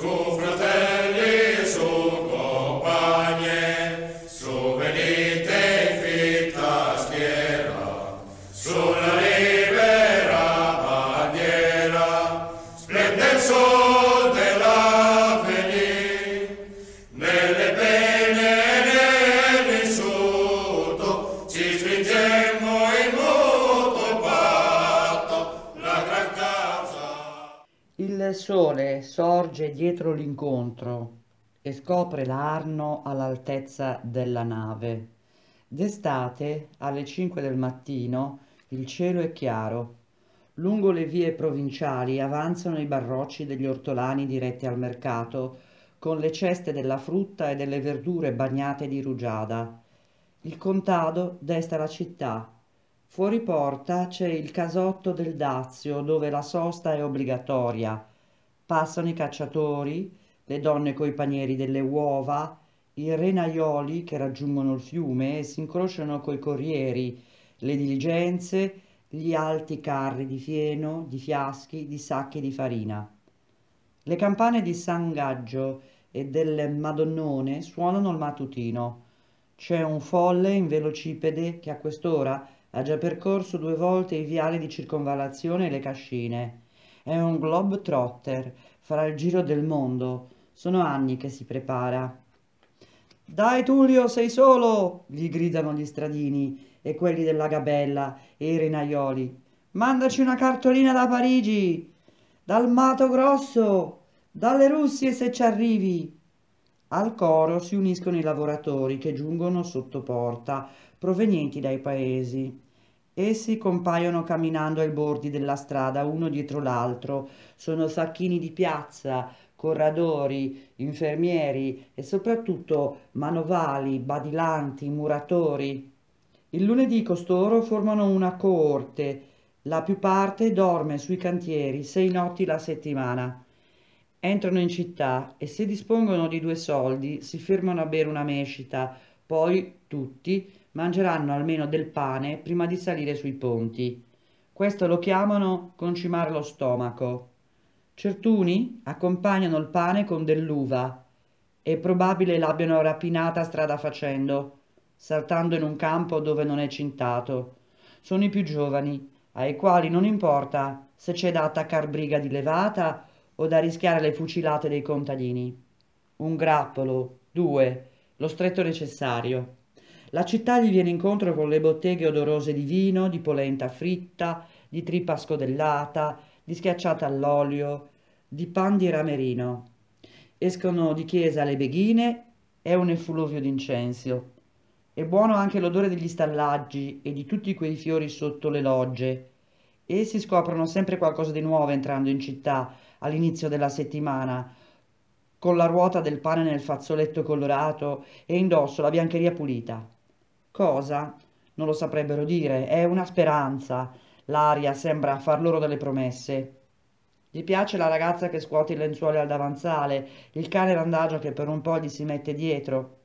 So dietro l'incontro e scopre l'Arno all'altezza della nave. D'estate, alle 5 del mattino, il cielo è chiaro. Lungo le vie provinciali avanzano i barrocci degli ortolani diretti al mercato, con le ceste della frutta e delle verdure bagnate di rugiada. Il contado desta la città. Fuori porta c'è il casotto del Dazio dove la sosta è obbligatoria Passano i cacciatori, le donne coi panieri delle uova, i renaioli che raggiungono il fiume e si incrociano coi corrieri, le diligenze, gli alti carri di fieno, di fiaschi, di sacchi di farina. Le campane di San Gaggio e del Madonnone suonano il mattutino. C'è un folle in velocipede che a quest'ora ha già percorso due volte i viali di circonvallazione e le cascine. È un globetrotter, farà il giro del mondo. Sono anni che si prepara. Dai Tullio, sei solo! gli gridano gli stradini e quelli della gabella e i renaioli. Mandaci una cartolina da Parigi, dal Mato Grosso, dalle Russie se ci arrivi. Al coro si uniscono i lavoratori che giungono sotto porta, provenienti dai paesi. Essi compaiono camminando ai bordi della strada, uno dietro l'altro. Sono sacchini di piazza, corradori, infermieri e soprattutto manovali, badilanti, muratori. Il lunedì costoro formano una coorte. La più parte dorme sui cantieri sei notti la settimana. Entrano in città e se dispongono di due soldi si fermano a bere una mescita, poi tutti mangeranno almeno del pane prima di salire sui ponti. Questo lo chiamano concimare lo stomaco. Certuni accompagnano il pane con dell'uva. È probabile l'abbiano rapinata strada facendo, saltando in un campo dove non è cintato. Sono i più giovani, ai quali non importa se c'è da attaccar briga di levata o da rischiare le fucilate dei contadini. Un grappolo, due, lo stretto necessario. La città gli viene incontro con le botteghe odorose di vino, di polenta fritta, di tripa scodellata, di schiacciata all'olio, di pan di ramerino. Escono di chiesa le beghine, è un effluvio d'incensio. È buono anche l'odore degli stallaggi e di tutti quei fiori sotto le logge. Essi scoprono sempre qualcosa di nuovo entrando in città all'inizio della settimana, con la ruota del pane nel fazzoletto colorato e indosso la biancheria pulita. Cosa? Non lo saprebbero dire, è una speranza. L'aria sembra far loro delle promesse. Gli piace la ragazza che scuote i lenzuoli al davanzale, il cane randagio che per un po' gli si mette dietro.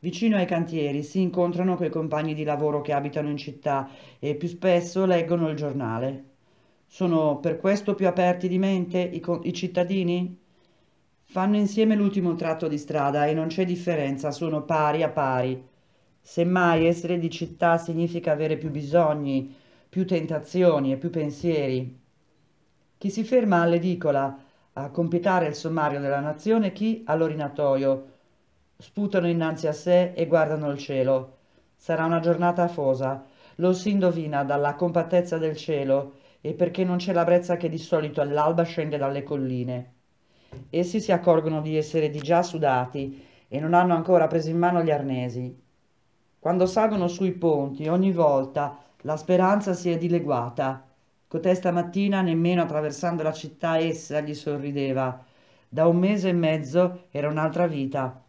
Vicino ai cantieri si incontrano coi compagni di lavoro che abitano in città e più spesso leggono il giornale. Sono per questo più aperti di mente i, i cittadini? Fanno insieme l'ultimo tratto di strada e non c'è differenza, sono pari a pari. Semmai essere di città significa avere più bisogni, più tentazioni e più pensieri. Chi si ferma all'edicola a compitare il sommario della nazione, chi all'orinatoio. Sputano innanzi a sé e guardano il cielo. Sarà una giornata afosa, lo si indovina dalla compattezza del cielo e perché non c'è la brezza che di solito all'alba scende dalle colline. Essi si accorgono di essere di già sudati e non hanno ancora preso in mano gli arnesi. Quando salgono sui ponti, ogni volta la speranza si è dileguata. Cotesta mattina, nemmeno attraversando la città, essa gli sorrideva. Da un mese e mezzo era un'altra vita.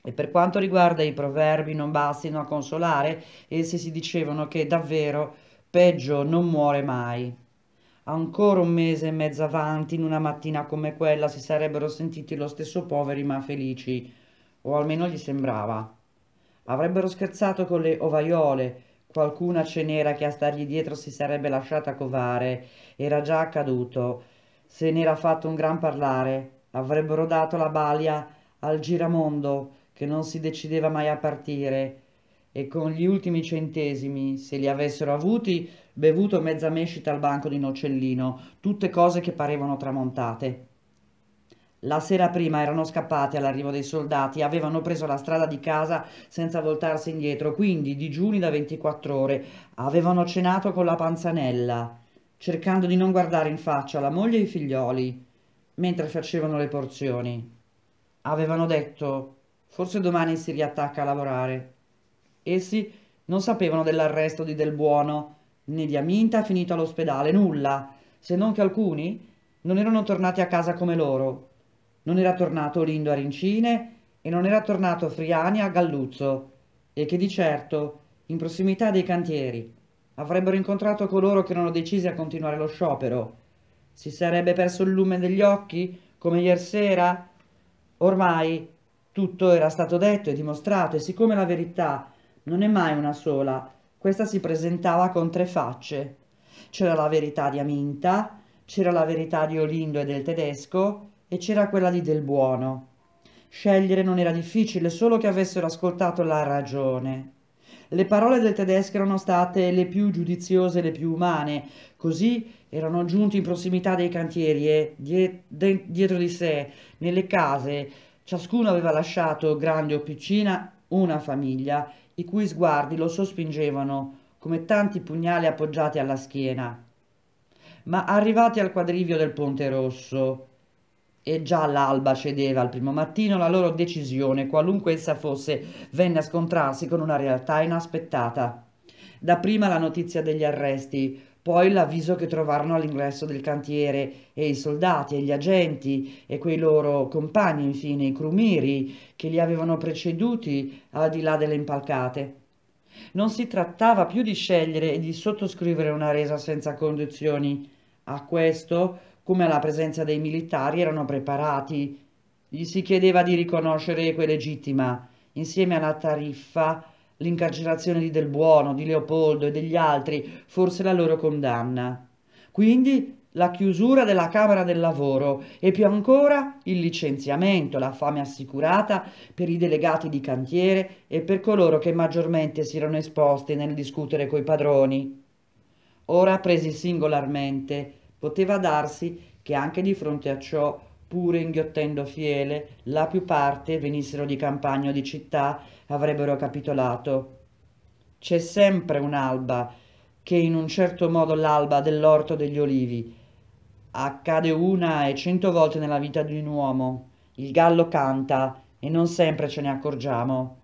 E per quanto riguarda i proverbi, non bastino a consolare, essi si dicevano che davvero peggio non muore mai. Ancora un mese e mezzo avanti, in una mattina come quella, si sarebbero sentiti lo stesso poveri ma felici, o almeno gli sembrava. Avrebbero scherzato con le ovaiole, qualcuna cenera che a stargli dietro si sarebbe lasciata covare, era già accaduto. Se n'era fatto un gran parlare, avrebbero dato la balia al giramondo che non si decideva mai a partire e con gli ultimi centesimi, se li avessero avuti, bevuto mezza mescita al banco di Nocellino, tutte cose che parevano tramontate. La sera prima erano scappati all'arrivo dei soldati, avevano preso la strada di casa senza voltarsi indietro, quindi digiuni da 24 ore, avevano cenato con la panzanella, cercando di non guardare in faccia la moglie e i figlioli, mentre facevano le porzioni. Avevano detto, forse domani si riattacca a lavorare. Essi non sapevano dell'arresto di Del Buono, né di Aminta finito all'ospedale, nulla, se non che alcuni non erano tornati a casa come loro non era tornato Olindo a Rincine e non era tornato Friani a Galluzzo, e che di certo, in prossimità dei cantieri, avrebbero incontrato coloro che erano decisi a continuare lo sciopero. Si sarebbe perso il lume degli occhi, come ieri sera? Ormai tutto era stato detto e dimostrato, e siccome la verità non è mai una sola, questa si presentava con tre facce. C'era la verità di Aminta, c'era la verità di Olindo e del tedesco, e c'era quella di Del Buono. Scegliere non era difficile, solo che avessero ascoltato la ragione. Le parole del tedesco erano state le più giudiziose, le più umane, così erano giunti in prossimità dei cantieri e dietro di sé, nelle case, ciascuno aveva lasciato, grande o piccina, una famiglia, i cui sguardi lo sospingevano come tanti pugnali appoggiati alla schiena. Ma arrivati al quadrivio del Ponte Rosso, e già l'alba cedeva al primo mattino la loro decisione, qualunque essa fosse, venne a scontrarsi con una realtà inaspettata. Dapprima la notizia degli arresti, poi l'avviso che trovarono all'ingresso del cantiere e i soldati e gli agenti e quei loro compagni, infine i crumiri, che li avevano preceduti al di là delle impalcate. Non si trattava più di scegliere e di sottoscrivere una resa senza condizioni. A questo come alla presenza dei militari, erano preparati. Gli si chiedeva di riconoscere eque legittima, insieme alla tariffa, l'incarcerazione di Del Buono, di Leopoldo e degli altri, forse la loro condanna. Quindi la chiusura della Camera del Lavoro e più ancora il licenziamento, la fame assicurata per i delegati di cantiere e per coloro che maggiormente si erano esposti nel discutere coi padroni. Ora presi singolarmente, Poteva darsi che anche di fronte a ciò, pure inghiottendo fiele, la più parte, venissero di campagna o di città, avrebbero capitolato. C'è sempre un'alba, che in un certo modo l'alba dell'orto degli olivi. Accade una e cento volte nella vita di un uomo. Il gallo canta e non sempre ce ne accorgiamo.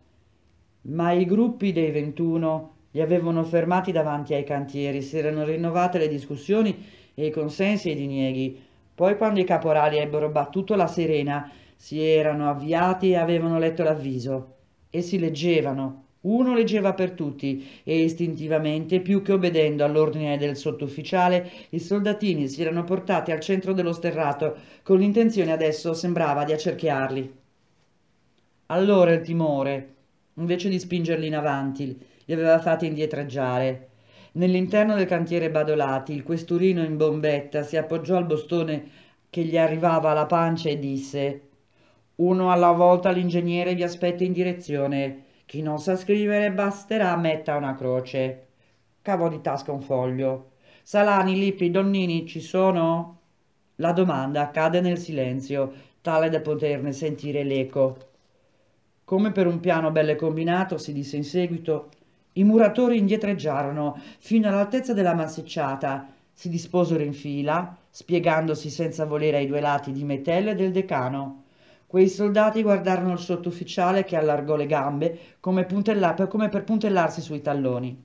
Ma i gruppi dei ventuno li avevano fermati davanti ai cantieri, si erano rinnovate le discussioni e consensi ai dinieghi. Poi quando i caporali ebbero battuto la sirena, si erano avviati e avevano letto l'avviso. E si leggevano. Uno leggeva per tutti e istintivamente, più che obbedendo all'ordine del sottufficiale, i soldatini si erano portati al centro dello sterrato, con l'intenzione adesso sembrava di accerchiarli. Allora il timore, invece di spingerli in avanti, li aveva fatti indietreggiare. Nell'interno del cantiere Badolati, il questurino in bombetta si appoggiò al bostone che gli arrivava alla pancia e disse «Uno alla volta l'ingegnere vi aspetta in direzione. Chi non sa scrivere basterà metta una croce». Cavò di tasca un foglio. «Salani, Lippi, Donnini ci sono?» La domanda accade nel silenzio, tale da poterne sentire l'eco. Come per un piano belle combinato, si disse in seguito, i muratori indietreggiarono fino all'altezza della massicciata, si disposero in fila, spiegandosi senza volere ai due lati di Metelle e del decano. Quei soldati guardarono il sottufficiale che allargò le gambe come, come per puntellarsi sui talloni.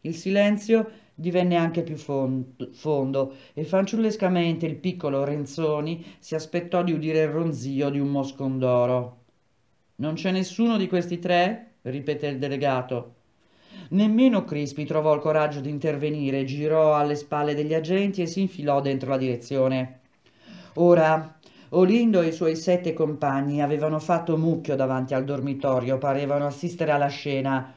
Il silenzio divenne anche più fondo e fanciullescamente il piccolo Renzoni si aspettò di udire il ronzio di un moscondoro. Non c'è nessuno di questi tre? ripeté il delegato. Nemmeno Crispi trovò il coraggio di intervenire, girò alle spalle degli agenti e si infilò dentro la direzione. Ora, Olindo e i suoi sette compagni avevano fatto mucchio davanti al dormitorio, parevano assistere alla scena,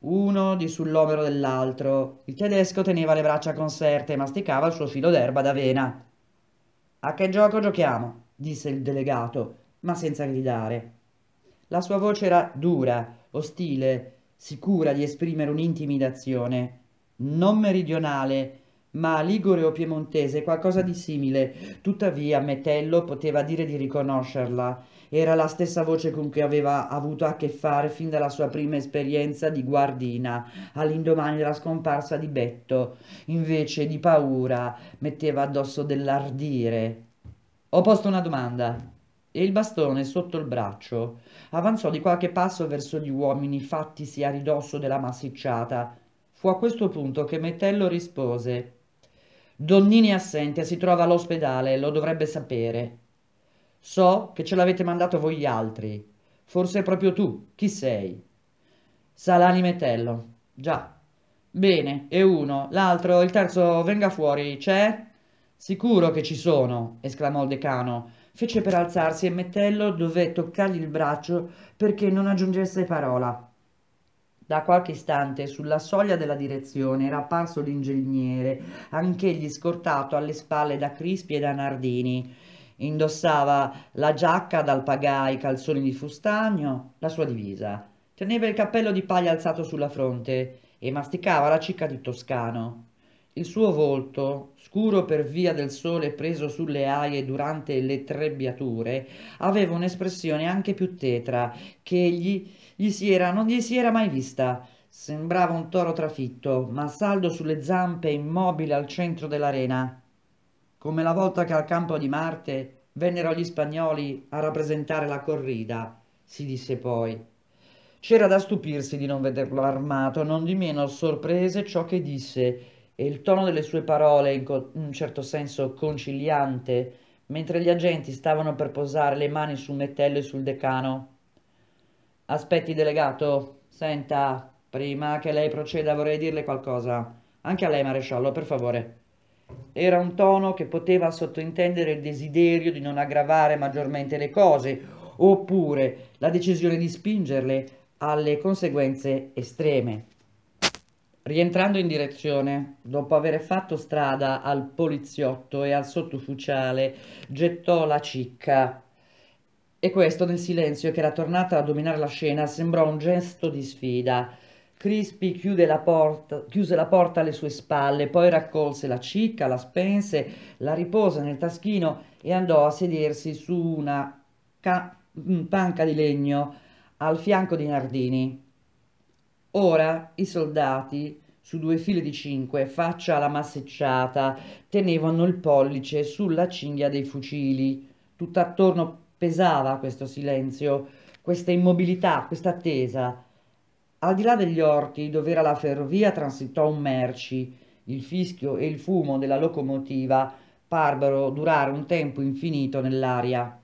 uno di sull'omero dell'altro. Il tedesco teneva le braccia conserte e masticava il suo filo d'erba d'avena. A che gioco giochiamo? disse il delegato, ma senza gridare. La sua voce era dura, ostile, sicura di esprimere un'intimidazione non meridionale, ma ligure o piemontese qualcosa di simile. Tuttavia Metello poteva dire di riconoscerla. Era la stessa voce con cui aveva avuto a che fare fin dalla sua prima esperienza di guardina, all'indomani della scomparsa di Betto. Invece di paura metteva addosso dell'ardire. Ho posto una domanda e il bastone sotto il braccio. Avanzò di qualche passo verso gli uomini fattisi a ridosso della massicciata. Fu a questo punto che Metello rispose Donnini è assente, si trova all'ospedale, lo dovrebbe sapere. So che ce l'avete mandato voi gli altri. Forse proprio tu, chi sei? Salani Metello. Già. Bene, e uno, l'altro, il terzo, venga fuori, c'è? Sicuro che ci sono, esclamò il decano fece per alzarsi e Metello dové toccargli il braccio perché non aggiungesse parola. Da qualche istante sulla soglia della direzione era apparso l'ingegnere, anch'egli scortato alle spalle da Crispi e da Nardini. Indossava la giacca dal pagai, i calzoni di fustagno, la sua divisa. Teneva il cappello di paglia alzato sulla fronte e masticava la cicca di toscano. Il suo volto, scuro per via del sole preso sulle aie durante le trebbiature, aveva un'espressione anche più tetra che egli gli si era, non gli si era mai vista. Sembrava un toro trafitto, ma saldo sulle zampe, immobile al centro dell'arena. Come la volta che al campo di Marte vennero gli spagnoli a rappresentare la corrida, si disse poi. C'era da stupirsi di non vederlo armato, non di meno sorprese ciò che disse e il tono delle sue parole in un certo senso conciliante, mentre gli agenti stavano per posare le mani sul mettello e sul decano. Aspetti, delegato. Senta, prima che lei proceda vorrei dirle qualcosa. Anche a lei, maresciallo, per favore. Era un tono che poteva sottintendere il desiderio di non aggravare maggiormente le cose, oppure la decisione di spingerle alle conseguenze estreme. Rientrando in direzione, dopo aver fatto strada al poliziotto e al sottufficiale, gettò la cicca. E questo, nel silenzio che era tornato a dominare la scena, sembrò un gesto di sfida. Crispi la porta, chiuse la porta alle sue spalle, poi raccolse la cicca, la spense, la ripose nel taschino e andò a sedersi su una panca di legno al fianco di Nardini. Ora i soldati, su due file di cinque, faccia alla massicciata, tenevano il pollice sulla cinghia dei fucili. Tutt'attorno pesava questo silenzio, questa immobilità, questa attesa. Al di là degli orti, dove era la ferrovia, transitò un merci. Il fischio e il fumo della locomotiva parvero durare un tempo infinito nell'aria.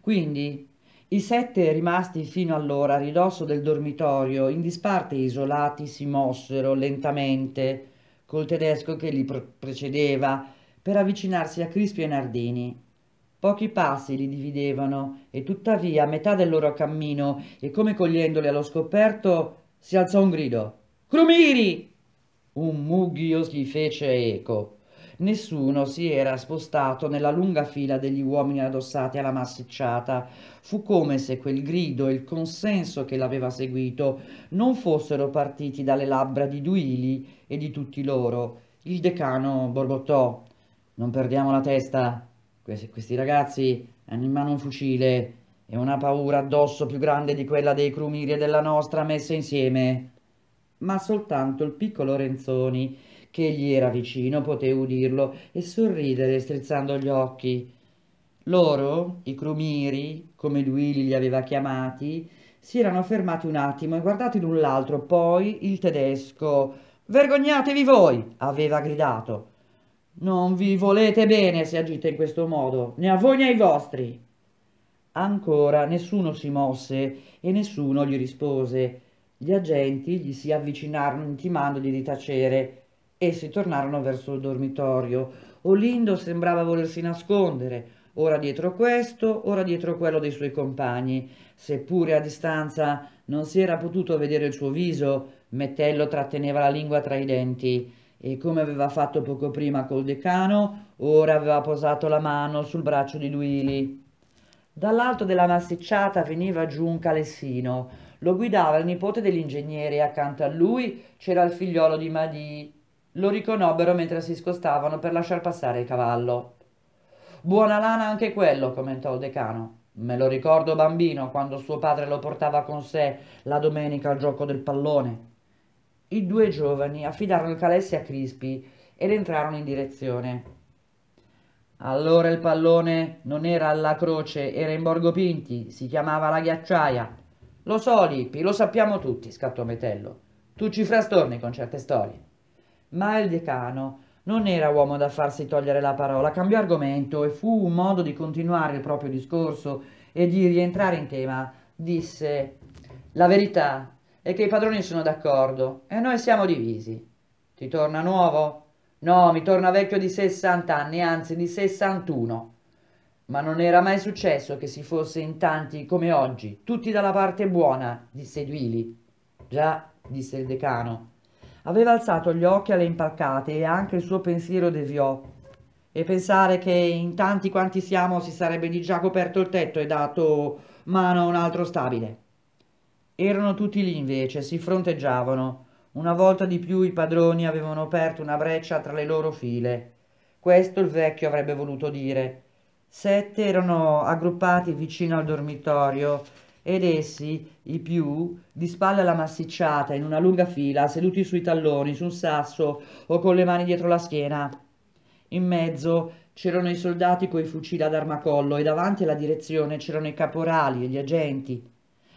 Quindi i sette rimasti fino allora a ridosso del dormitorio, in disparte isolati, si mossero lentamente col tedesco che li precedeva per avvicinarsi a Crispi e Nardini. Pochi passi li dividevano e tuttavia a metà del loro cammino e come cogliendoli allo scoperto si alzò un grido. Crumiri! Un mugghio gli fece eco. Nessuno si era spostato nella lunga fila degli uomini addossati alla massicciata. Fu come se quel grido e il consenso che l'aveva seguito non fossero partiti dalle labbra di Duili e di tutti loro. Il decano borbottò. Non perdiamo la testa. Questi, ragazzi hanno in mano un fucile e una paura addosso più grande di quella dei crumiri e della nostra messa insieme. Ma soltanto il piccolo Renzoni che gli era vicino poté udirlo e sorridere strizzando gli occhi. Loro, i crumiri, come lui li aveva chiamati, si erano fermati un attimo e guardati l'un l'altro, poi il tedesco «Vergognatevi voi!» aveva gridato. «Non vi volete bene se agite in questo modo, né a voi né ai vostri!» Ancora nessuno si mosse e nessuno gli rispose. Gli agenti gli si avvicinarono intimandogli di tacere Essi tornarono verso il dormitorio. Olindo sembrava volersi nascondere, ora dietro questo, ora dietro quello dei suoi compagni. Seppure a distanza non si era potuto vedere il suo viso, Mettello tratteneva la lingua tra i denti e come aveva fatto poco prima col decano, ora aveva posato la mano sul braccio di Duili. Dall'alto della massicciata veniva giù un calessino. Lo guidava il nipote dell'ingegnere e accanto a lui c'era il figliolo di Madì, lo riconobbero mentre si scostavano per lasciar passare il cavallo. Buona lana anche quello, commentò il decano. Me lo ricordo bambino quando suo padre lo portava con sé la domenica al gioco del pallone. I due giovani affidarono il calessi a Crispi ed entrarono in direzione. Allora il pallone non era alla croce, era in Borgo Pinti, si chiamava la ghiacciaia. Lo so, Lippi, lo sappiamo tutti, scattò Metello. Tu ci frastorni con certe storie. Ma il decano non era uomo da farsi togliere la parola, cambiò argomento e fu un modo di continuare il proprio discorso e di rientrare in tema. Disse, la verità è che i padroni sono d'accordo e noi siamo divisi. Ti torna nuovo? No, mi torna vecchio di 60 anni, anzi di 61. Ma non era mai successo che si fosse in tanti come oggi, tutti dalla parte buona, disse Duili. Già, disse il decano, Aveva alzato gli occhi alle impalcate e anche il suo pensiero deviò. E pensare che in tanti quanti siamo si sarebbe di già coperto il tetto e dato mano a un altro stabile. Erano tutti lì invece, si fronteggiavano. Una volta di più i padroni avevano aperto una breccia tra le loro file. Questo il vecchio avrebbe voluto dire. Sette erano aggruppati vicino al dormitorio ed essi, i più, di spalle alla massicciata, in una lunga fila, seduti sui talloni, su un sasso o con le mani dietro la schiena. In mezzo c'erano i soldati coi fucili ad armacollo e davanti alla direzione c'erano i caporali e gli agenti.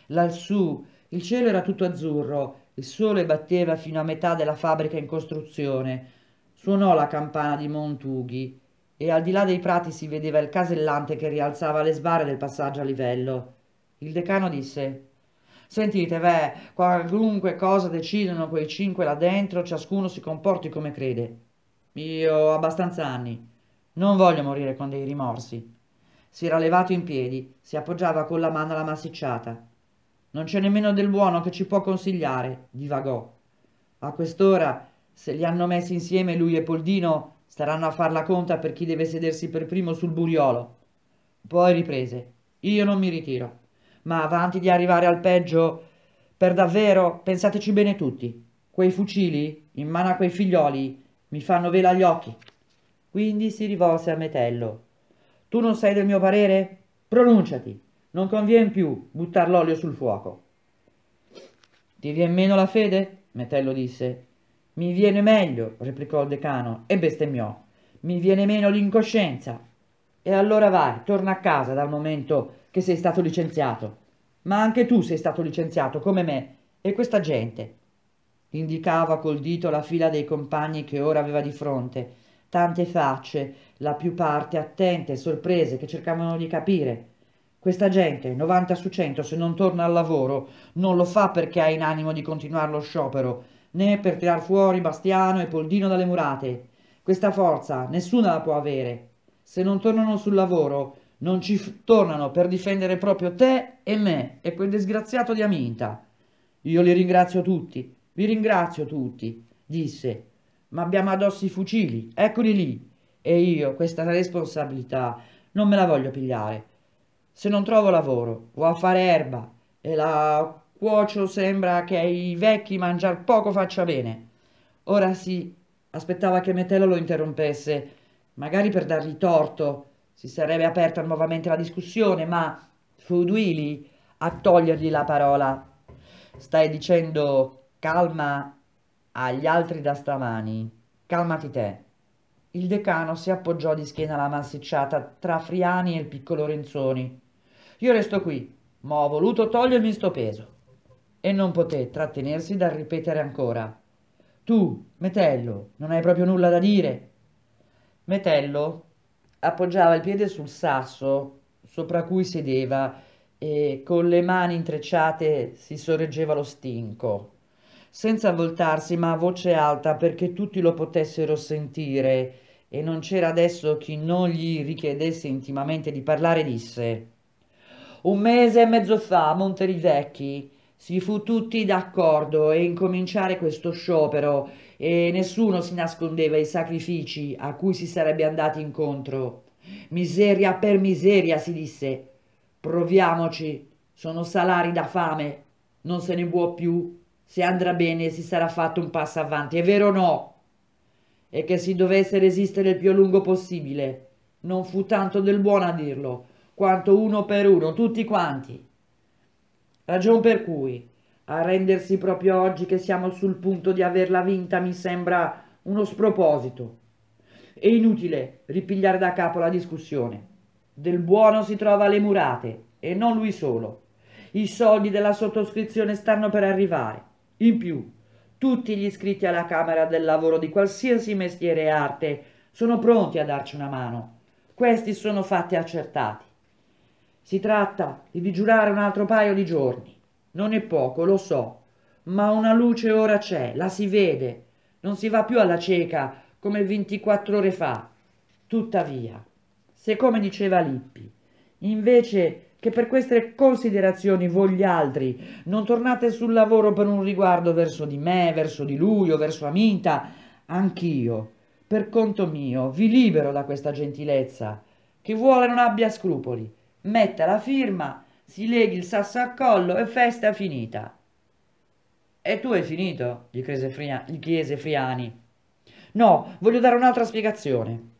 Lassù il cielo era tutto azzurro, il sole batteva fino a metà della fabbrica in costruzione. Suonò la campana di Montughi e al di là dei prati si vedeva il casellante che rialzava le sbarre del passaggio a livello. Il decano disse Sentite, beh, qualunque cosa decidono quei cinque là dentro, ciascuno si comporti come crede. Io ho abbastanza anni. Non voglio morire con dei rimorsi. Si era levato in piedi, si appoggiava con la mano alla massicciata. Non c'è nemmeno del buono che ci può consigliare, divagò. A quest'ora, se li hanno messi insieme lui e Poldino, staranno a far la conta per chi deve sedersi per primo sul buriolo. Poi riprese. Io non mi ritiro ma avanti di arrivare al peggio, per davvero pensateci bene tutti. Quei fucili, in mano a quei figlioli, mi fanno vela agli occhi. Quindi si rivolse a Metello. Tu non sei del mio parere? Pronunciati. Non convien più buttar l'olio sul fuoco. Ti viene meno la fede? Metello disse. Mi viene meglio, replicò il decano e bestemmiò. Mi viene meno l'incoscienza. E allora vai, torna a casa dal momento che sei stato licenziato, ma anche tu sei stato licenziato come me e questa gente. Indicava col dito la fila dei compagni che ora aveva di fronte, tante facce, la più parte attente e sorprese che cercavano di capire. Questa gente, 90 su 100, se non torna al lavoro, non lo fa perché ha in animo di continuare lo sciopero, né per tirar fuori Bastiano e Poldino dalle murate. Questa forza nessuna la può avere. Se non tornano sul lavoro, non ci tornano per difendere proprio te e me e quel disgraziato di Aminta. Io li ringrazio tutti, vi ringrazio tutti, disse, ma abbiamo addosso i fucili, eccoli lì, e io questa responsabilità non me la voglio pigliare. Se non trovo lavoro, vo a fare erba, e la cuocio sembra che ai vecchi mangiar poco faccia bene. Ora sì, aspettava che Metello lo interrompesse, magari per dargli torto, si sarebbe aperta nuovamente la discussione, ma fu Duili a togliergli la parola. Stai dicendo calma agli altri da stamani, calmati te. Il decano si appoggiò di schiena alla massicciata tra Friani e il piccolo Renzoni. Io resto qui, ma ho voluto togliermi sto peso. E non poté trattenersi dal ripetere ancora. Tu, Metello, non hai proprio nulla da dire. Metello appoggiava il piede sul sasso sopra cui sedeva e con le mani intrecciate si sorreggeva lo stinco, senza voltarsi ma a voce alta perché tutti lo potessero sentire e non c'era adesso chi non gli richiedesse intimamente di parlare, disse un mese e mezzo fa a Monterivecchi si fu tutti d'accordo e incominciare questo sciopero e nessuno si nascondeva i sacrifici a cui si sarebbe andati incontro. Miseria per miseria, si disse. Proviamoci, sono salari da fame, non se ne può più. Se andrà bene si sarà fatto un passo avanti, è vero o no? E che si dovesse resistere il più a lungo possibile. Non fu tanto del buono a dirlo, quanto uno per uno, tutti quanti. Ragion per cui a rendersi proprio oggi che siamo sul punto di averla vinta mi sembra uno sproposito. È inutile ripigliare da capo la discussione. Del buono si trova le murate e non lui solo. I soldi della sottoscrizione stanno per arrivare. In più, tutti gli iscritti alla Camera del Lavoro di qualsiasi mestiere e arte sono pronti a darci una mano. Questi sono fatti accertati. Si tratta di digiurare un altro paio di giorni. Non è poco, lo so, ma una luce ora c'è, la si vede. Non si va più alla cieca come 24 ore fa. Tuttavia, se come diceva Lippi, invece che per queste considerazioni voi gli altri non tornate sul lavoro per un riguardo verso di me, verso di lui o verso Aminta, anch'io, per conto mio, vi libero da questa gentilezza. Chi vuole non abbia scrupoli, metta la firma si leghi il sasso al collo e festa finita. E tu hai finito? gli chiese, Fria- gli chiese Friani. No, voglio dare un'altra spiegazione.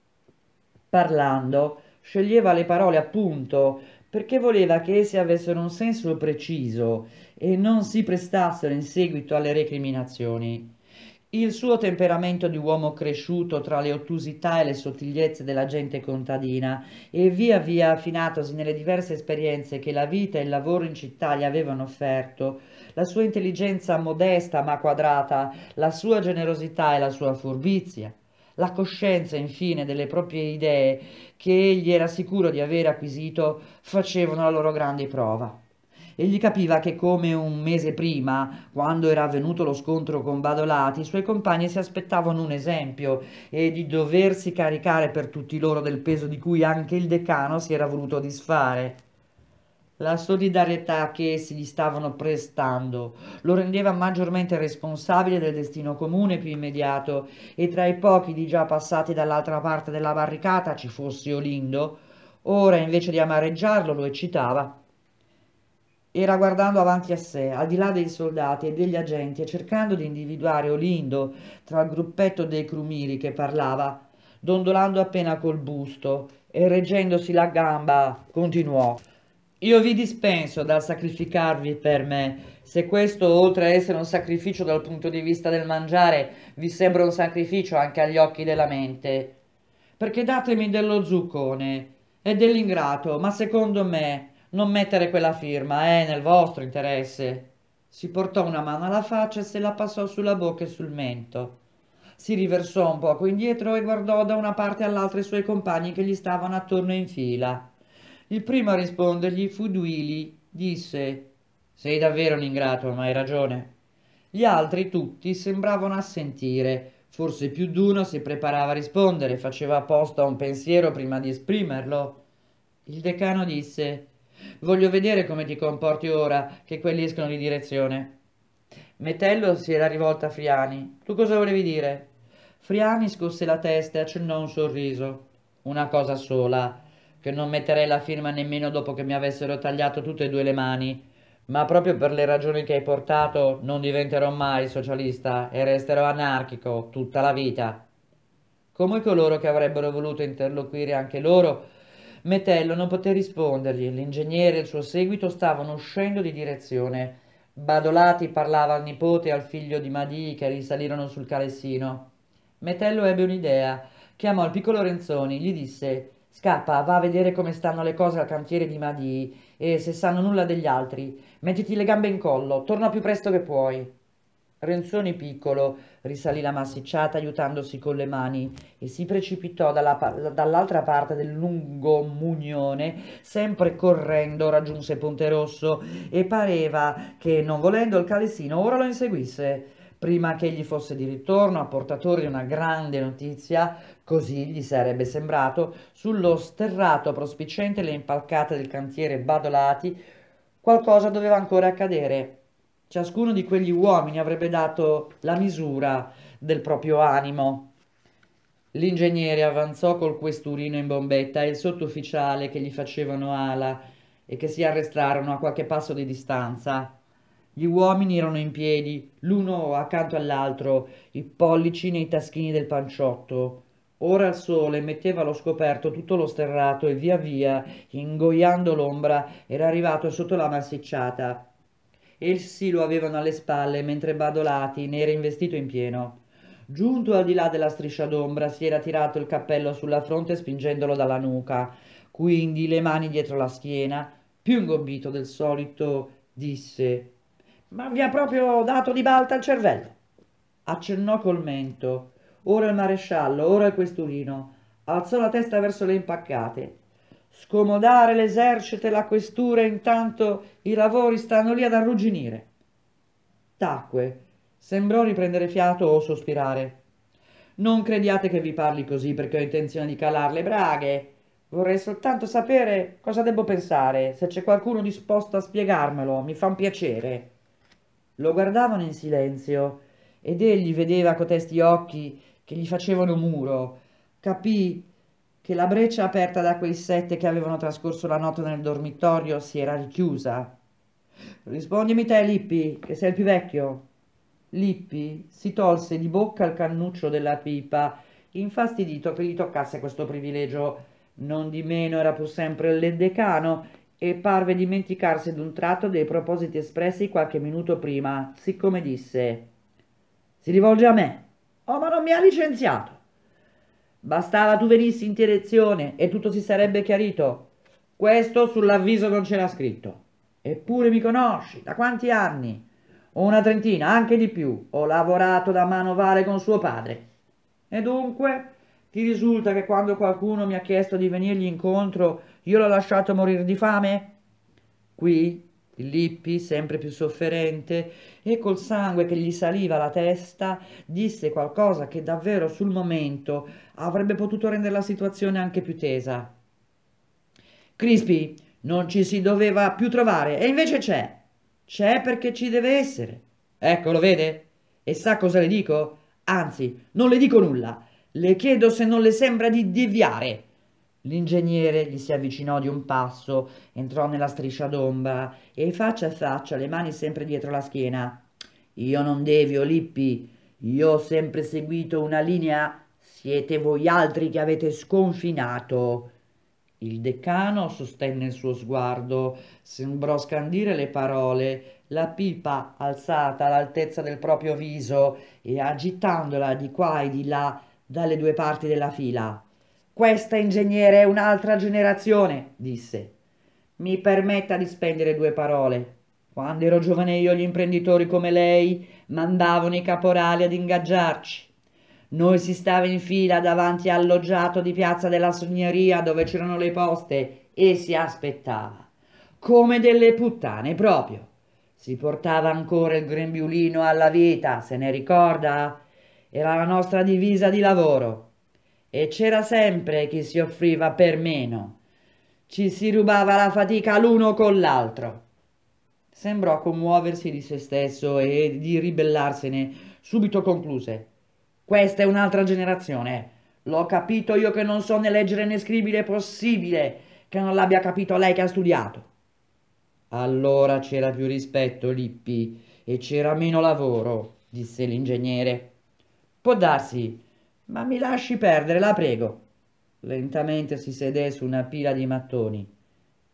Parlando, sceglieva le parole appunto perché voleva che esse avessero un senso preciso e non si prestassero in seguito alle recriminazioni. Il suo temperamento di uomo cresciuto tra le ottusità e le sottigliezze della gente contadina e via via affinatosi nelle diverse esperienze che la vita e il lavoro in città gli avevano offerto, la sua intelligenza modesta ma quadrata, la sua generosità e la sua furbizia, la coscienza infine delle proprie idee che egli era sicuro di aver acquisito facevano la loro grande prova. Egli capiva che come un mese prima, quando era avvenuto lo scontro con Badolati, i suoi compagni si aspettavano un esempio e di doversi caricare per tutti loro del peso di cui anche il decano si era voluto disfare. La solidarietà che essi gli stavano prestando lo rendeva maggiormente responsabile del destino comune più immediato e tra i pochi di già passati dall'altra parte della barricata ci fosse Olindo, ora invece di amareggiarlo lo eccitava. Era guardando avanti a sé, al di là dei soldati e degli agenti, e cercando di individuare Olindo tra il gruppetto dei crumiri che parlava, dondolando appena col busto e reggendosi la gamba, continuò. Io vi dispenso dal sacrificarvi per me. Se questo, oltre a essere un sacrificio dal punto di vista del mangiare, vi sembra un sacrificio anche agli occhi della mente. Perché datemi dello zuccone e dell'ingrato, ma secondo me non mettere quella firma, è eh, nel vostro interesse. Si portò una mano alla faccia e se la passò sulla bocca e sul mento. Si riversò un poco indietro e guardò da una parte all'altra i suoi compagni che gli stavano attorno in fila. Il primo a rispondergli fu Duili. Disse «Sei davvero un ingrato, ma hai ragione». Gli altri tutti sembravano assentire. Forse più d'uno si preparava a rispondere, faceva apposta un pensiero prima di esprimerlo. Il decano disse Voglio vedere come ti comporti ora che quelli escono di direzione. Metello si era rivolta a Friani. Tu cosa volevi dire? Friani scosse la testa e accennò un sorriso. Una cosa sola, che non metterei la firma nemmeno dopo che mi avessero tagliato tutte e due le mani. Ma proprio per le ragioni che hai portato non diventerò mai socialista e resterò anarchico tutta la vita. Come coloro che avrebbero voluto interloquire anche loro Metello non poté rispondergli, l'ingegnere e il suo seguito stavano uscendo di direzione. Badolati parlava al nipote e al figlio di Madì che risalirono sul calessino. Metello ebbe un'idea. Chiamò il piccolo Renzoni, gli disse Scappa, va a vedere come stanno le cose al cantiere di Madì e se sanno nulla degli altri. Mettiti le gambe in collo, torna più presto che puoi. Renzoni piccolo risalì la massicciata aiutandosi con le mani e si precipitò dall'altra dall parte del lungo mugnone, sempre correndo raggiunse Ponte Rosso e pareva che, non volendo il calesino, ora lo inseguisse. Prima che egli fosse di ritorno a portatore di una grande notizia, così gli sarebbe sembrato, sullo sterrato prospicente le impalcate del cantiere Badolati, qualcosa doveva ancora accadere. Ciascuno di quegli uomini avrebbe dato la misura del proprio animo. L'ingegnere avanzò col questurino in bombetta e il sottufficiale che gli facevano ala e che si arrestarono a qualche passo di distanza. Gli uomini erano in piedi, l'uno accanto all'altro, i pollici nei taschini del panciotto. Ora il sole metteva allo scoperto tutto lo sterrato e via via, ingoiando l'ombra, era arrivato sotto la massicciata. Essi lo avevano alle spalle mentre Badolati ne era investito in pieno. Giunto al di là della striscia d'ombra, si era tirato il cappello sulla fronte spingendolo dalla nuca, quindi le mani dietro la schiena, più ingobbito del solito, disse «Ma vi ha proprio dato di balta il cervello!» Accennò col mento, ora il maresciallo, ora il questurino, alzò la testa verso le impaccate, Scomodare l'esercito e la questura, intanto i lavori stanno lì ad arrugginire. Tacque. Sembrò riprendere fiato o sospirare. Non crediate che vi parli così perché ho intenzione di calar le braghe. Vorrei soltanto sapere cosa devo pensare, se c'è qualcuno disposto a spiegarmelo, mi fa un piacere. Lo guardavano in silenzio ed egli vedeva cotesti occhi che gli facevano muro. Capì che la breccia aperta da quei sette che avevano trascorso la notte nel dormitorio si era richiusa. Rispondimi te, Lippi, che sei il più vecchio. Lippi si tolse di bocca il cannuccio della pipa, infastidito che gli toccasse questo privilegio. Non di meno era pur sempre il decano e parve dimenticarsi d'un tratto dei propositi espressi qualche minuto prima, siccome disse: Si rivolge a me. Oh, ma non mi ha licenziato. Bastava tu venissi in direzione e tutto si sarebbe chiarito. Questo sull'avviso non c'era scritto. Eppure mi conosci, da quanti anni? Una trentina, anche di più. Ho lavorato da manovale con suo padre. E dunque, ti risulta che quando qualcuno mi ha chiesto di venirgli incontro, io l'ho lasciato morire di fame? Qui Lippi, sempre più sofferente, e col sangue che gli saliva alla testa, disse qualcosa che davvero sul momento avrebbe potuto rendere la situazione anche più tesa. Crispi non ci si doveva più trovare, e invece c'è. C'è perché ci deve essere. Ecco, lo vede? E sa cosa le dico? Anzi, non le dico nulla. Le chiedo se non le sembra di deviare. L'ingegnere gli si avvicinò di un passo, entrò nella striscia d'ombra e faccia a faccia, le mani sempre dietro la schiena. Io non devio, Lippi, io ho sempre seguito una linea, siete voi altri che avete sconfinato. Il decano sostenne il suo sguardo, sembrò scandire le parole, la pipa alzata all'altezza del proprio viso e agitandola di qua e di là dalle due parti della fila. Questa, ingegnere, è un'altra generazione, disse. Mi permetta di spendere due parole. Quando ero giovane io gli imprenditori come lei mandavano i caporali ad ingaggiarci. Noi si stava in fila davanti al loggiato di Piazza della Sogneria dove c'erano le poste e si aspettava. Come delle puttane proprio. Si portava ancora il grembiulino alla vita, se ne ricorda? Era la nostra divisa di lavoro e c'era sempre chi si offriva per meno. Ci si rubava la fatica l'uno con l'altro. Sembrò commuoversi di se stesso e di ribellarsene, subito concluse. Questa è un'altra generazione. L'ho capito io che non so né leggere né scrivere, è possibile che non l'abbia capito lei che ha studiato. Allora c'era più rispetto, Lippi, e c'era meno lavoro, disse l'ingegnere. Può darsi ma mi lasci perdere, la prego. Lentamente si sedè su una pila di mattoni.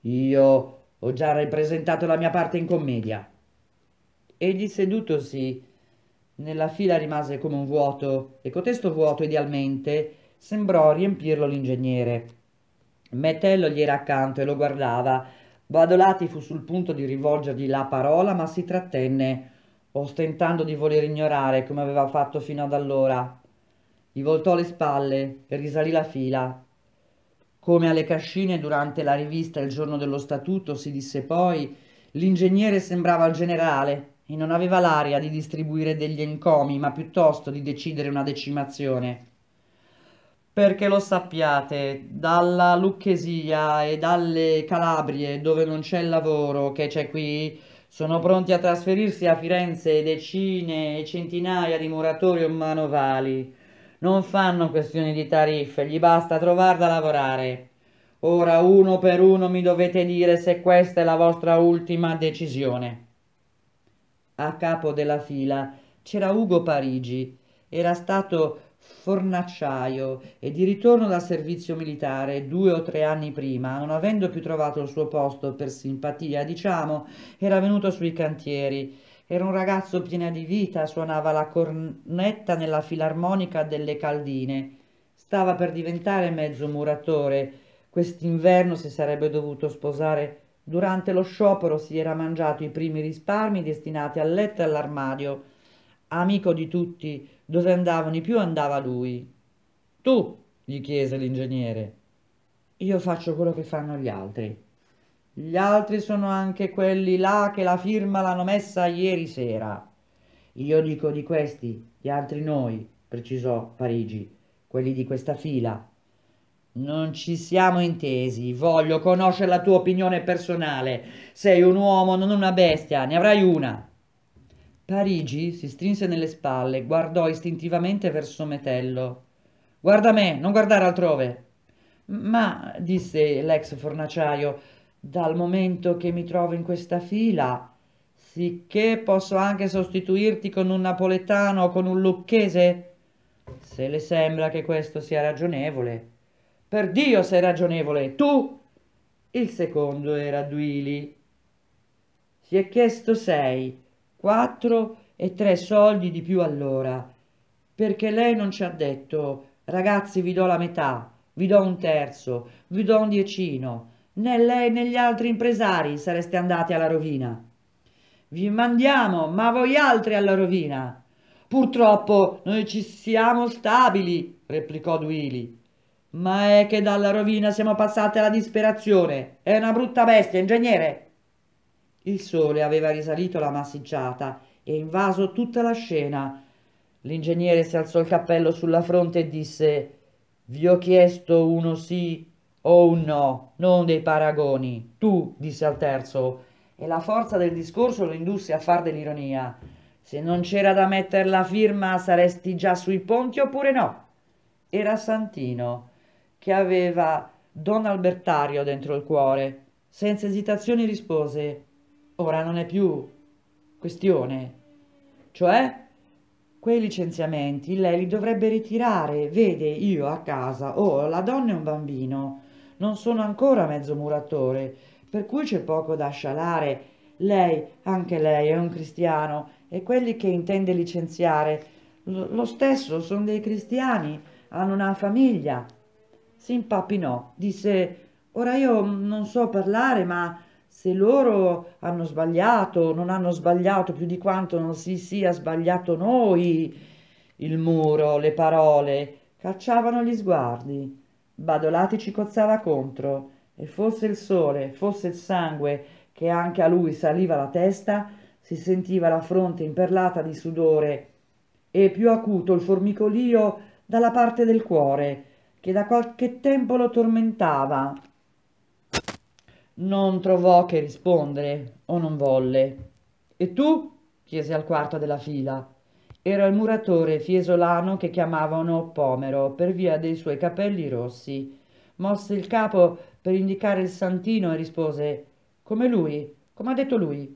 Io ho già rappresentato la mia parte in commedia. Egli sedutosi nella fila rimase come un vuoto e cotesto vuoto idealmente sembrò riempirlo l'ingegnere. Metello gli era accanto e lo guardava. Badolati fu sul punto di rivolgergli la parola ma si trattenne, ostentando di voler ignorare come aveva fatto fino ad allora. Gli voltò le spalle e risalì la fila. Come alle cascine durante la rivista il giorno dello statuto, si disse poi, l'ingegnere sembrava il generale e non aveva l'aria di distribuire degli encomi, ma piuttosto di decidere una decimazione. Perché lo sappiate, dalla Lucchesia e dalle Calabrie, dove non c'è il lavoro che c'è qui, sono pronti a trasferirsi a Firenze decine e centinaia di muratori o manovali. Non fanno questioni di tariffe, gli basta trovar da lavorare. Ora uno per uno mi dovete dire se questa è la vostra ultima decisione. A capo della fila c'era Ugo Parigi. Era stato fornacciaio e di ritorno dal servizio militare due o tre anni prima, non avendo più trovato il suo posto per simpatia, diciamo, era venuto sui cantieri era un ragazzo pieno di vita, suonava la cornetta nella filarmonica delle Caldine. Stava per diventare mezzo muratore. Quest'inverno si sarebbe dovuto sposare. Durante lo sciopero si era mangiato i primi risparmi destinati al letto e all'armadio. Amico di tutti, dove andavano i più andava lui. Tu, gli chiese l'ingegnere. Io faccio quello che fanno gli altri. Gli altri sono anche quelli là che la firma l'hanno messa ieri sera. Io dico di questi, gli altri noi, precisò Parigi, quelli di questa fila. Non ci siamo intesi, voglio conoscere la tua opinione personale. Sei un uomo, non una bestia, ne avrai una. Parigi si strinse nelle spalle, guardò istintivamente verso Metello. Guarda me, non guardare altrove. Ma, disse l'ex fornaciaio, dal momento che mi trovo in questa fila, sicché posso anche sostituirti con un napoletano o con un lucchese? Se le sembra che questo sia ragionevole. Per Dio sei ragionevole, tu! Il secondo era Duili. Si è chiesto sei, quattro e tre soldi di più all'ora, perché lei non ci ha detto, ragazzi vi do la metà, vi do un terzo, vi do un diecino, Né lei né gli altri impresari sareste andati alla rovina. Vi mandiamo, ma voi altri alla rovina. Purtroppo noi ci siamo stabili, replicò Duili. Ma è che dalla rovina siamo passati alla disperazione. È una brutta bestia, ingegnere. Il sole aveva risalito la massicciata e invaso tutta la scena. L'ingegnere si alzò il cappello sulla fronte e disse Vi ho chiesto uno sì Oh no, non dei paragoni. Tu, disse al terzo, e la forza del discorso lo indusse a far dell'ironia. Se non c'era da mettere la firma saresti già sui ponti oppure no? Era Santino, che aveva Don Albertario dentro il cuore. Senza esitazioni rispose, ora non è più questione. Cioè, quei licenziamenti lei li dovrebbe ritirare, vede, io a casa, ho oh, la donna e un bambino. Non sono ancora mezzo muratore, per cui c'è poco da scialare. Lei, anche lei, è un cristiano e quelli che intende licenziare, lo stesso, sono dei cristiani, hanno una famiglia. Si impappinò, disse, ora io non so parlare, ma se loro hanno sbagliato, non hanno sbagliato più di quanto non si sia sbagliato noi, il muro, le parole, cacciavano gli sguardi. Badolati ci cozzava contro e fosse il sole, fosse il sangue che anche a lui saliva la testa, si sentiva la fronte imperlata di sudore e più acuto il formicolio dalla parte del cuore che da qualche tempo lo tormentava. Non trovò che rispondere o non volle. E tu? chiese al quarto della fila. Era il muratore fiesolano che chiamavano Pomero per via dei suoi capelli rossi. Mosse il capo per indicare il santino e rispose «Come lui, come ha detto lui».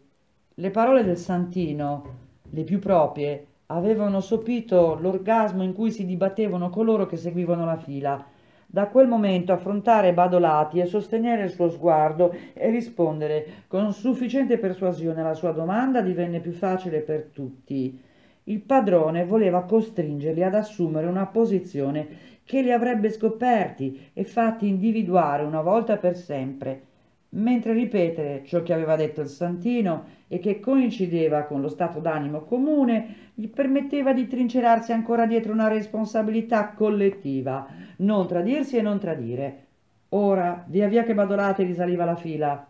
Le parole del santino, le più proprie, avevano sopito l'orgasmo in cui si dibattevano coloro che seguivano la fila. Da quel momento affrontare Badolati e sostenere il suo sguardo e rispondere con sufficiente persuasione alla sua domanda divenne più facile per tutti. Il padrone voleva costringerli ad assumere una posizione che li avrebbe scoperti e fatti individuare una volta per sempre, mentre ripetere ciò che aveva detto il Santino e che coincideva con lo stato d'animo comune, gli permetteva di trincerarsi ancora dietro una responsabilità collettiva, non tradirsi e non tradire. Ora, via via che Badolate risaliva la fila,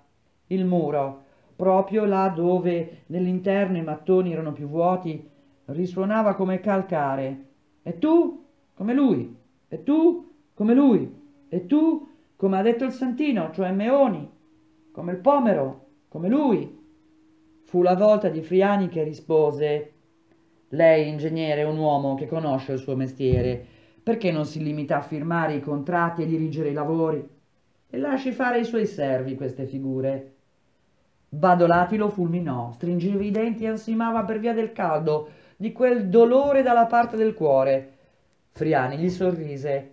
il muro, proprio là dove nell'interno i mattoni erano più vuoti, risuonava come calcare. E tu? Come lui. E tu? Come lui. E tu? Come ha detto il Santino, cioè Meoni. Come il Pomero. Come lui. Fu la volta di Friani che rispose. Lei, ingegnere, è un uomo che conosce il suo mestiere. Perché non si limita a firmare i contratti e dirigere i lavori? E lasci fare i suoi servi queste figure. Badolati lo fulminò, stringeva i denti e ansimava per via del caldo, di quel dolore dalla parte del cuore. Friani gli sorrise.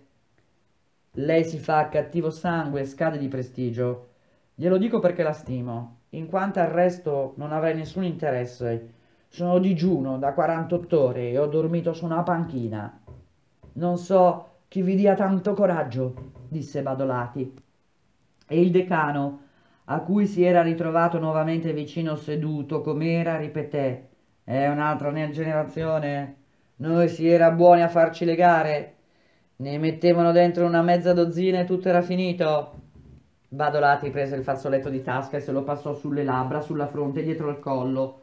Lei si fa cattivo sangue e scade di prestigio. Glielo dico perché la stimo. In quanto al resto non avrei nessun interesse. Sono digiuno da 48 ore e ho dormito su una panchina. Non so chi vi dia tanto coraggio, disse Badolati. E il decano, a cui si era ritrovato nuovamente vicino seduto, com'era, ripeté è un'altra generazione. Noi si era buoni a farci legare. Ne mettevano dentro una mezza dozzina e tutto era finito. Badolati prese il fazzoletto di tasca e se lo passò sulle labbra, sulla fronte e dietro al collo.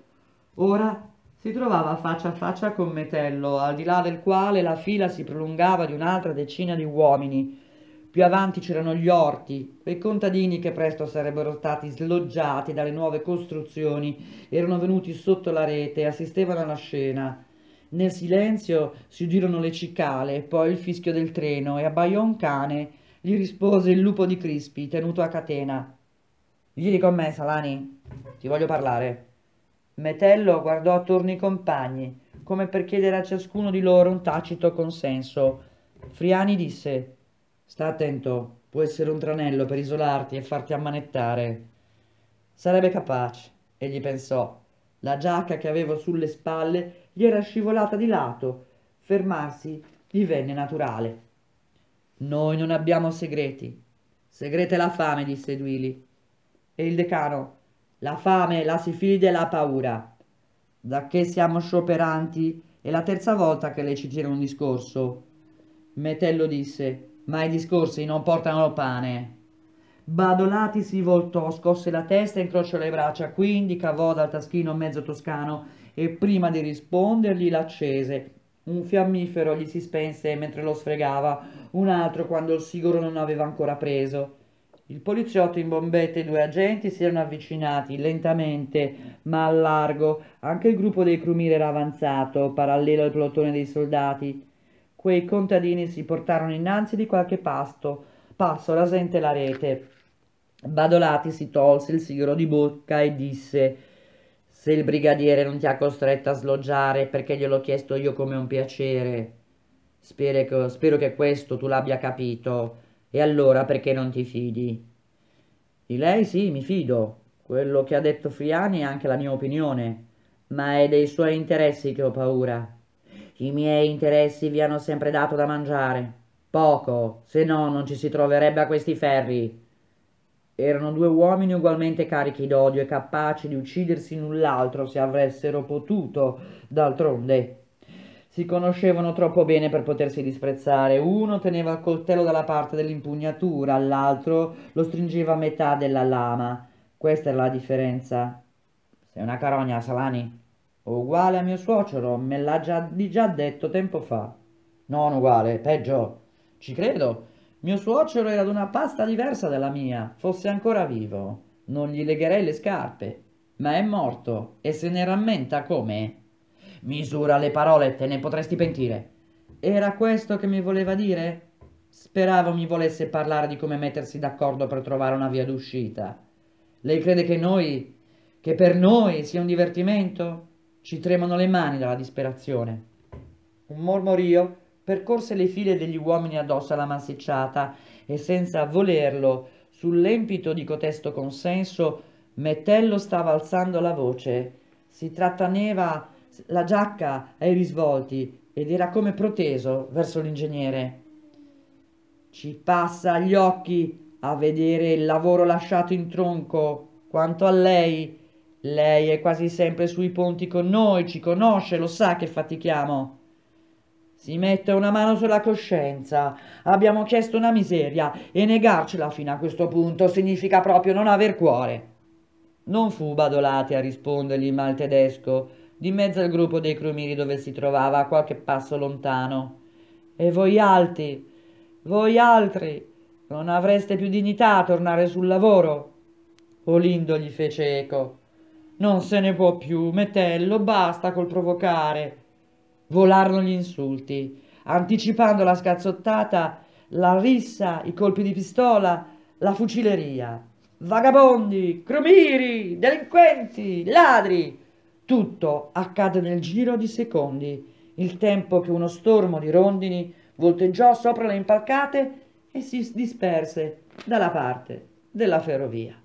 Ora si trovava faccia a faccia con Metello, al di là del quale la fila si prolungava di un'altra decina di uomini, più avanti c'erano gli orti, quei contadini che presto sarebbero stati sloggiati dalle nuove costruzioni, erano venuti sotto la rete e assistevano alla scena. Nel silenzio si udirono le cicale, poi il fischio del treno e abbaiò un cane, gli rispose il lupo di Crispi, tenuto a catena. Vieni con me, Salani, ti voglio parlare. Metello guardò attorno i compagni, come per chiedere a ciascuno di loro un tacito consenso. Friani disse Sta attento, può essere un tranello per isolarti e farti ammanettare. Sarebbe capace, egli pensò. La giacca che avevo sulle spalle gli era scivolata di lato. Fermarsi gli venne naturale. Noi non abbiamo segreti. Segrete la fame, disse Duili. E il decano, la fame, la sifilide e la paura. Da che siamo scioperanti, è la terza volta che lei ci tiene un discorso. Metello disse, ma i discorsi non portano pane. Badolati si voltò, scosse la testa e incrociò le braccia, quindi cavò dal taschino mezzo toscano e prima di rispondergli l'accese. Un fiammifero gli si spense mentre lo sfregava, un altro quando il sigaro non aveva ancora preso. Il poliziotto in bombetta e i due agenti si erano avvicinati lentamente ma al largo. Anche il gruppo dei crumiri era avanzato, parallelo al plotone dei soldati. Quei contadini si portarono innanzi di qualche pasto, passo rasente la rete. Badolati si tolse il sigaro di bocca e disse «Se il brigadiere non ti ha costretto a sloggiare perché gliel'ho chiesto io come un piacere, spero che, spero che questo tu l'abbia capito, e allora perché non ti fidi?» «Di lei sì, mi fido. Quello che ha detto Friani è anche la mia opinione, ma è dei suoi interessi che ho paura». I miei interessi vi hanno sempre dato da mangiare. Poco, se no non ci si troverebbe a questi ferri. Erano due uomini ugualmente carichi d'odio e capaci di uccidersi null'altro se avessero potuto, d'altronde. Si conoscevano troppo bene per potersi disprezzare. Uno teneva il coltello dalla parte dell'impugnatura, l'altro lo stringeva a metà della lama. Questa era la differenza. Sei una carogna, Salani. Uguale a mio suocero, me l'ha già, già detto tempo fa. Non uguale, peggio. Ci credo. Mio suocero era d'una pasta diversa dalla mia, fosse ancora vivo. Non gli legherei le scarpe. Ma è morto e se ne rammenta come? Misura le parole, te ne potresti pentire. Era questo che mi voleva dire? Speravo mi volesse parlare di come mettersi d'accordo per trovare una via d'uscita. Lei crede che noi, che per noi sia un divertimento? Ci tremano le mani dalla disperazione. Un mormorio percorse le file degli uomini addosso alla massicciata e senza volerlo, sull'empito di cotesto consenso, Mettello stava alzando la voce. Si trattaneva la giacca ai risvolti ed era come proteso verso l'ingegnere. Ci passa gli occhi a vedere il lavoro lasciato in tronco. Quanto a lei, lei è quasi sempre sui ponti con noi, ci conosce, lo sa che fatichiamo. Si mette una mano sulla coscienza. Abbiamo chiesto una miseria e negarcela fino a questo punto significa proprio non aver cuore. Non fu Badolati a rispondergli in mal tedesco, di mezzo al gruppo dei crumiri dove si trovava a qualche passo lontano. E voi altri, voi altri, non avreste più dignità a tornare sul lavoro? Olindo gli fece eco. Non se ne può più, Metello, basta col provocare. Volarono gli insulti, anticipando la scazzottata, la rissa, i colpi di pistola, la fucileria. Vagabondi, crumiri, delinquenti, ladri. Tutto accade nel giro di secondi, il tempo che uno stormo di rondini volteggiò sopra le impalcate e si disperse dalla parte della ferrovia.